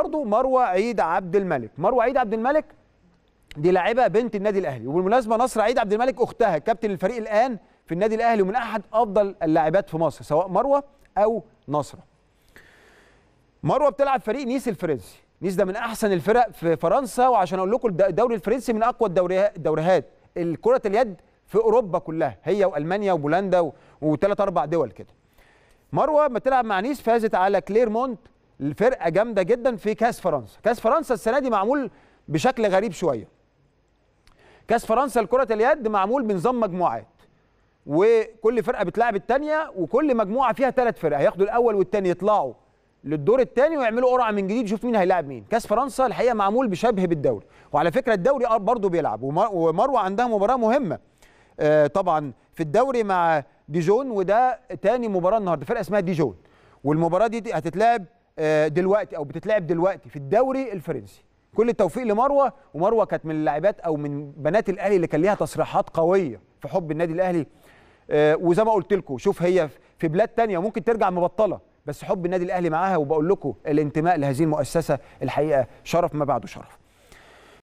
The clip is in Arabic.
برضو مروه عيد عبد الملك مروه عيد عبد الملك دي لاعبه بنت النادي الاهلي وبالمناسبه نصر عيد عبد الملك اختها كابتن الفريق الان في النادي الاهلي ومن احد افضل اللاعبات في مصر سواء مروه او نصره مروه بتلعب فريق نيس الفرنسي نيس ده من احسن الفرق في فرنسا وعشان اقول لكم الدوري الفرنسي من اقوى الدوريات الكره اليد في اوروبا كلها هي والمانيا وبولندا وثلاث اربع دول كده مروه بتلعب مع نيس فازت على كليرمونت الفرقه جامده جدا في كاس فرنسا كاس فرنسا السنه دي معمول بشكل غريب شويه كاس فرنسا لكره اليد معمول بنظام مجموعات وكل فرقه بتلاعب الثانيه وكل مجموعه فيها ثلاث فرق هياخدوا الاول والثاني يطلعوا للدور الثاني ويعملوا قرعه من جديد يشوف مين هيلاعب مين كاس فرنسا الحقيقه معمول بشبه بالدوري وعلى فكره الدوري برضه بيلعب ومروه عندها مباراه مهمه آه، طبعا في الدوري مع ديجون وده ثاني مباراه النهارده فرقه اسمها ديجون والمباراه دي هتتلعب آه، دلوقتي او بتتلعب دلوقتي في الدوري الفرنسي كل التوفيق لمروه ومروه كانت من اللاعبات او من بنات الاهلي اللي كان ليها تصريحات قويه في حب النادي الاهلي آه، وزي ما قلت لكم شوف هي في بلاد تانية ممكن ترجع مبطله بس حب النادي الاهلي معاها وبقول لكم الانتماء لهذه المؤسسه الحقيقه شرف ما بعده شرف